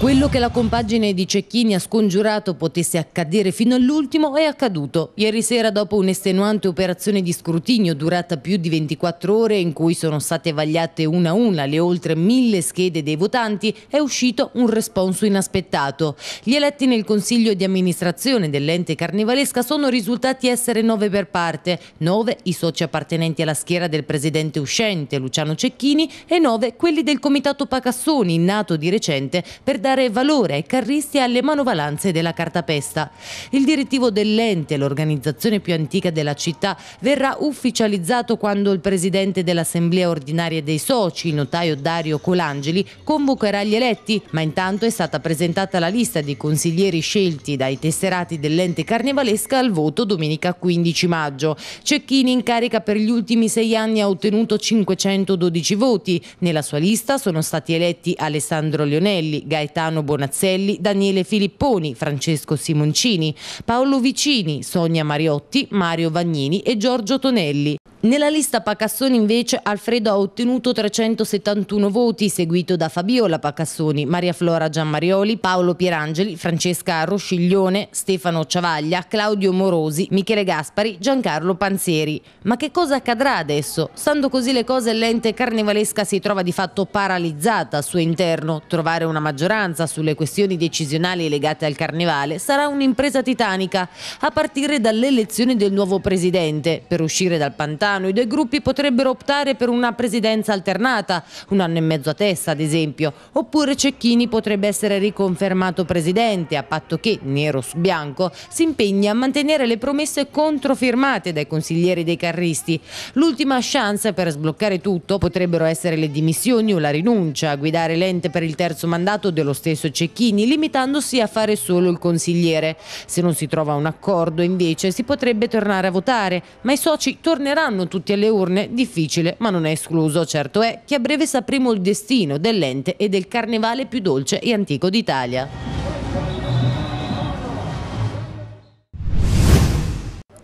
Quello che la compagine di Cecchini ha scongiurato potesse accadere fino all'ultimo è accaduto. Ieri sera, dopo un'estenuante operazione di scrutinio durata più di 24 ore, in cui sono state vagliate una a una le oltre mille schede dei votanti, è uscito un responso inaspettato. Gli eletti nel consiglio di amministrazione dell'ente carnevalesca sono risultati essere nove per parte, nove i soci appartenenti alla schiera del presidente uscente Luciano Cecchini e nove quelli del comitato Pacassoni, nato di recente per dare dare valore ai carristi e alle manovalanze della cartapesta. Il direttivo dell'ente, l'organizzazione più antica della città, verrà ufficializzato quando il presidente dell'Assemblea ordinaria dei soci, il notaio Dario Colangeli, convocherà gli eletti, ma intanto è stata presentata la lista dei consiglieri scelti dai tesserati dell'ente carnevalesca al voto domenica 15 maggio. Cecchini in carica per gli ultimi sei anni ha ottenuto 512 voti. Nella sua lista sono stati eletti Alessandro Leonelli, Gaetano Gaetano Bonazzelli, Daniele Filipponi, Francesco Simoncini, Paolo Vicini, Sonia Mariotti, Mario Vagnini e Giorgio Tonelli. Nella lista Pacassoni invece Alfredo ha ottenuto 371 voti, seguito da Fabiola Pacassoni, Maria Flora Giammarioli, Paolo Pierangeli, Francesca Rosciglione, Stefano Ciavaglia, Claudio Morosi, Michele Gaspari, Giancarlo Panzieri. Ma che cosa accadrà adesso? Stando così le cose, l'ente carnevalesca si trova di fatto paralizzata al suo interno. Trovare una maggioranza sulle questioni decisionali legate al carnevale sarà un'impresa titanica, a partire dall'elezione del nuovo presidente, per uscire dal pantano Napolitano, i due gruppi potrebbero optare per una presidenza alternata, un anno e mezzo a testa ad esempio, oppure Cecchini potrebbe essere riconfermato presidente, a patto che, nero su bianco, si impegni a mantenere le promesse controfirmate dai consiglieri dei carristi. L'ultima chance per sbloccare tutto potrebbero essere le dimissioni o la rinuncia a guidare l'ente per il terzo mandato dello stesso Cecchini, limitandosi a fare solo il consigliere. Se non si trova un accordo, invece, si potrebbe tornare a votare, ma i soci torneranno andranno tutti alle urne? Difficile, ma non è escluso. Certo è che a breve sapremo il destino dell'ente e del carnevale più dolce e antico d'Italia.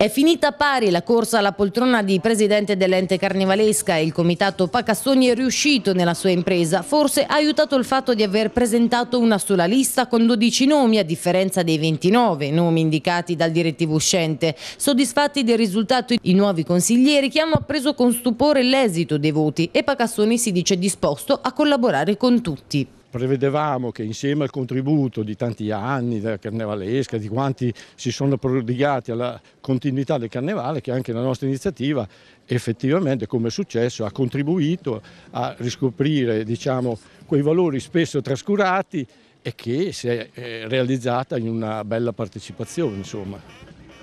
È finita pari la corsa alla poltrona di presidente dell'ente carnevalesca e il comitato Pacassoni è riuscito nella sua impresa. Forse ha aiutato il fatto di aver presentato una sola lista con 12 nomi a differenza dei 29 nomi indicati dal direttivo uscente. Soddisfatti del risultato i nuovi consiglieri che hanno appreso con stupore l'esito dei voti e Pacassoni si dice disposto a collaborare con tutti prevedevamo che insieme al contributo di tanti anni della carnevalesca, di quanti si sono prodigati alla continuità del carnevale, che anche la nostra iniziativa effettivamente, come è successo, ha contribuito a riscoprire diciamo, quei valori spesso trascurati e che si è eh, realizzata in una bella partecipazione. Insomma.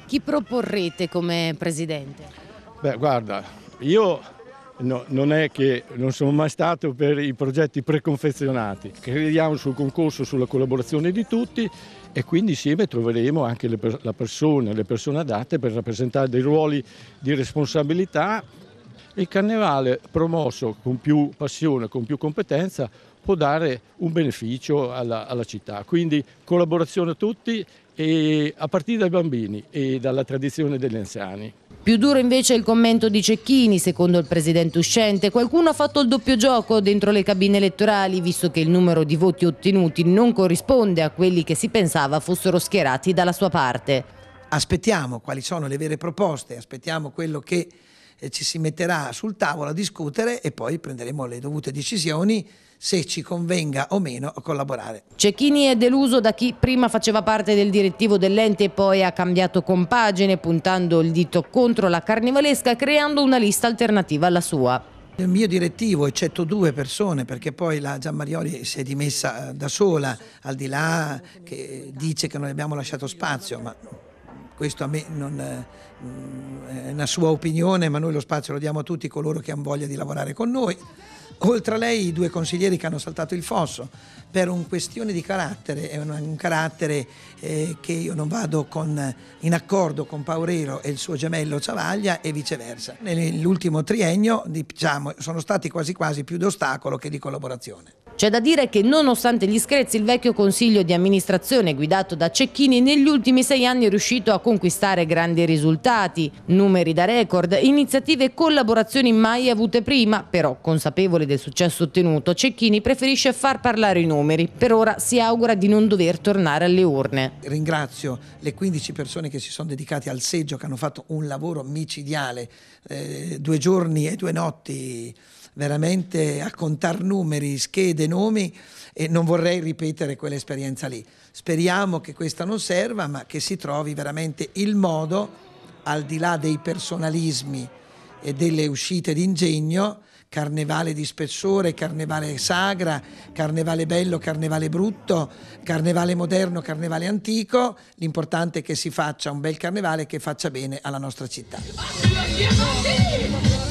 Chi proporrete come presidente? Beh, guarda, io no, non è che non sono mai stato per i progetti preconfezionati. Crediamo sul concorso, sulla collaborazione di tutti e quindi insieme troveremo anche le, la persona, le persone adatte per rappresentare dei ruoli di responsabilità. Il carnevale promosso con più passione, con più competenza, può dare un beneficio alla, alla città. Quindi collaborazione a tutti, a partire dai bambini e dalla tradizione degli anziani. Più duro invece è il commento di Cecchini, secondo il presidente uscente. Qualcuno ha fatto il doppio gioco dentro le cabine elettorali, visto che il numero di voti ottenuti non corrisponde a quelli che si pensava fossero schierati dalla sua parte. Aspettiamo quali sono le vere proposte, aspettiamo quello che ci si metterà sul tavolo a discutere e poi prenderemo le dovute decisioni se ci convenga o meno collaborare. Cecchini è deluso da chi prima faceva parte del direttivo dell'ente e poi ha cambiato compagine puntando il dito contro la carnivalesca creando una lista alternativa alla sua. Nel mio direttivo, eccetto due persone, perché poi la Gianmarioli si è dimessa eh, da sola, al di là che dice che non abbiamo lasciato spazio, ma questo a me non, eh, è una sua opinione, ma noi lo spazio lo diamo a tutti coloro che hanno voglia di lavorare con noi. Oltre a lei i due consiglieri che hanno saltato il fosso per un questione di carattere, è un, un carattere eh, che io non vado con, in accordo con Paurero e il suo gemello Ciavaglia e viceversa. Nell'ultimo triennio diciamo, sono stati quasi quasi più d'ostacolo che di collaborazione. C'è da dire che nonostante gli screzi il vecchio consiglio di amministrazione guidato da Cecchini negli ultimi sei anni è riuscito a conquistare grandi risultati, numeri da record, iniziative e collaborazioni mai avute prima, però consapevole del successo ottenuto Cecchini preferisce far parlare i numeri. Per ora si augura di non dover tornare alle urne. Ringrazio le 15 persone che si sono dedicate al seggio, che hanno fatto un lavoro micidiale, eh, due giorni e due notti veramente a contare numeri, schede, nomi e non vorrei ripetere quell'esperienza lì. Speriamo che questa non serva, ma che si trovi veramente il modo, al di là dei personalismi e delle uscite d'ingegno, carnevale di spessore, carnevale sagra, carnevale bello, carnevale brutto, carnevale moderno, carnevale antico, l'importante è che si faccia un bel carnevale che faccia bene alla nostra città.